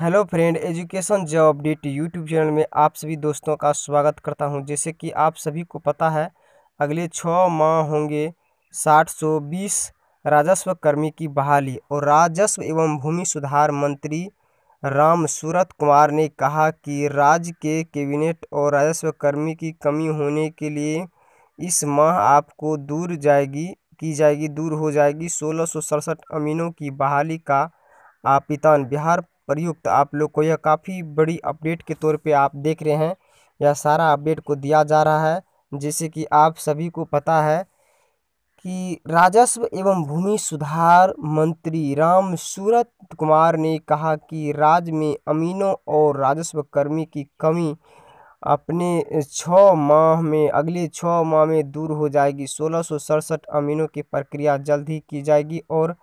hello friend education job update YouTube channel में आप सभी दोस्तों का स्वागत करता हूं जैसे कि आप सभी को पता है अगले छः माह होंगे साठ सौ बीस राजस्व कर्मी की बहाली और राजस्व एवं भूमि सुधार मंत्री राम सूरत कुमार ने कहा कि राज्य के कैबिनेट और राजस्व कर्मी की कमी होने के लिए इस माह आपको दूर जाएगी की जाएगी दूर हो जाएगी सोलह सौ सड़सठ अमीनों की बहाली का आपितान बिहार प्रयुक्त आप लोग को यह काफ़ी बड़ी अपडेट के तौर पे आप देख रहे हैं यह सारा अपडेट को दिया जा रहा है जैसे कि आप सभी को पता है कि राजस्व एवं भूमि सुधार मंत्री राम सूरत कुमार ने कहा कि राज्य में अमीनों और राजस्व कर्मी की कमी अपने छ माह में अगले छ माह में दूर हो जाएगी सोलह सौ सड़सठ अमीनों की प्रक्रिया जल्द ही की जाएगी और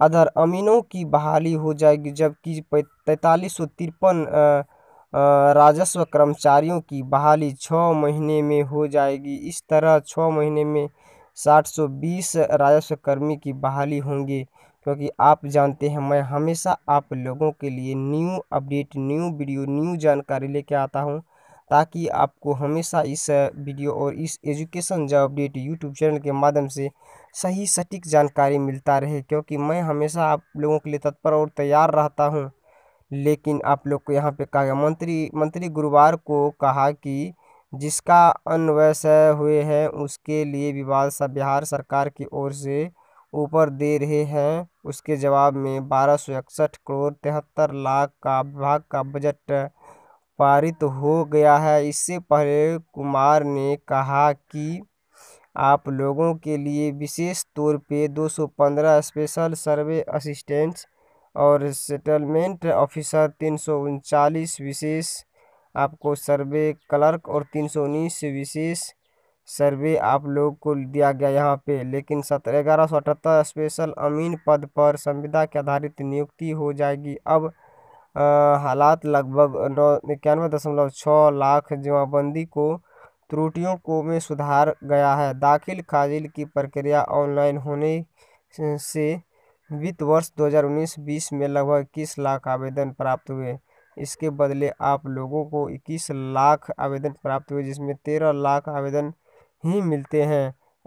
अधर अमीनों की बहाली हो जाएगी जबकि तैंतालीस सौ तिरपन राजस्व कर्मचारियों की बहाली छः महीने में हो जाएगी इस तरह छः महीने में साठ सौ बीस राजस्व कर्मी की बहाली होंगे क्योंकि आप जानते हैं मैं हमेशा आप लोगों के लिए new update new video new जानकारी लेके आता हूँ ताकि आपको हमेशा इस वीडियो और इस education job update YouTube channel के माध्यम से सही सटीक जानकारी मिलता रहे क्योंकि मैं हमेशा आप लोगों के लिए तत्पर और तैयार रहता हूँ लेकिन आप लोग को यहाँ पे कहा गया मंत्री मंत्री गुरुवार को कहा कि जिसका अन्वयसय हुए हैं उसके लिए विवाद सा बिहार सरकार की ओर से ऊपर दे रहे हैं उसके जवाब में बारह करोड़ तिहत्तर लाख का विभाग का बजट पारित हो गया है इससे पहले कुमार ने कहा कि आप लोगों के लिए विशेष तौर पे 215 स्पेशल सर्वे असिस्टेंट्स और सेटलमेंट ऑफिसर तीन विशेष आपको सर्वे क्लर्क और तीन विशेष सर्वे आप लोग को दिया गया यहाँ पे लेकिन सत्रह ग्यारह सौ अठहत्तर स्पेशल अमीन पद पर संविदा के आधारित नियुक्ति हो जाएगी अब हालात लगभग नौ इक्यानवे दशमलव छः लाख जमाबंदी को त्रुटियों को में सुधार गया है दाखिल खारिज की प्रक्रिया ऑनलाइन होने से वित्त वर्ष 2019-20 में लगभग इक्कीस लाख आवेदन प्राप्त हुए इसके बदले आप लोगों को 21 लाख आवेदन प्राप्त हुए जिसमें 13 लाख आवेदन ही मिलते हैं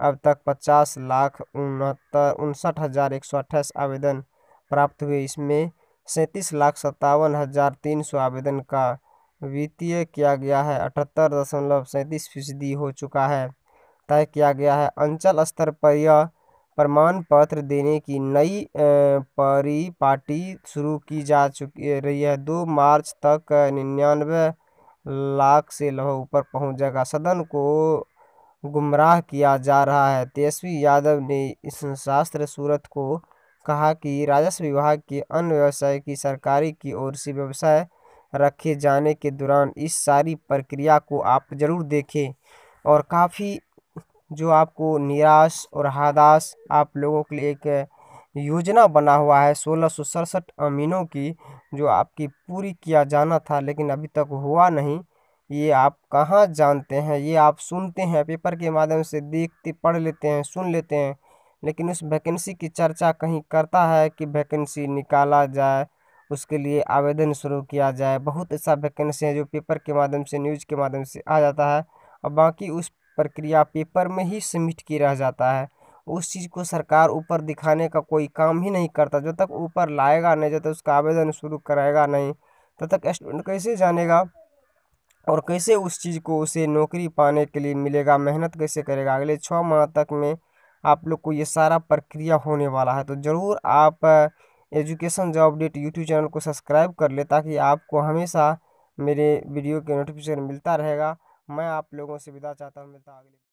अब तक 50 लाख उनहत्तर उनसठ हज़ार एक सौ अट्ठाईस आवेदन प्राप्त हुए इसमें सैंतीस लाख सत्तावन हजार तीन सौ आवेदन का वित्तीय किया गया है अठहत्तर दशमलव सैंतीस फीसदी हो चुका है तय किया गया है अंचल स्तर पर यह प्रमाण पत्र देने की नई परिपाटी शुरू की जा चुकी रही है दो मार्च तक निन्यानवे लाख से लह ऊपर पहुंच जाएगा सदन को गुमराह किया जा रहा है तेजस्वी यादव ने इस शास्त्र सूरत को कहा कि राजस्व विभाग के अन्य व्यवसाय की सरकारी की ओर से व्यवसाय रखे जाने के दौरान इस सारी प्रक्रिया को आप ज़रूर देखें और काफ़ी जो आपको निराश और हादास आप लोगों के लिए एक योजना बना हुआ है सोलह सौ सड़सठ अमीनों की जो आपकी पूरी किया जाना था लेकिन अभी तक हुआ नहीं ये आप कहाँ जानते हैं ये आप सुनते हैं पेपर के माध्यम से देखते पढ़ लेते हैं सुन लेते हैं लेकिन उस वैकेंसी की चर्चा कहीं करता है कि वैकेंसी निकाला जाए उसके लिए आवेदन शुरू किया जाए बहुत ऐसा वैकेंसी है जो पेपर के माध्यम से न्यूज़ के माध्यम से आ जाता है और बाकी उस प्रक्रिया पेपर में ही सबमिट की रह जाता है उस चीज़ को सरकार ऊपर दिखाने का कोई काम ही नहीं करता जब तक ऊपर लाएगा नहीं जब तक उसका आवेदन शुरू कराएगा नहीं तब तक स्टूडेंट कैसे जानेगा और कैसे उस चीज़ को उसे नौकरी पाने के लिए मिलेगा मेहनत कैसे करेगा अगले छः माह तक में आप लोग को ये सारा प्रक्रिया होने वाला है तो ज़रूर आप education job update YouTube channel को सब्सक्राइब कर ले ताकि आपको हमेशा मेरे वीडियो के नोटिफिकेशन मिलता रहेगा मैं आप लोगों से विदा चाहता हूँ मिलता अगले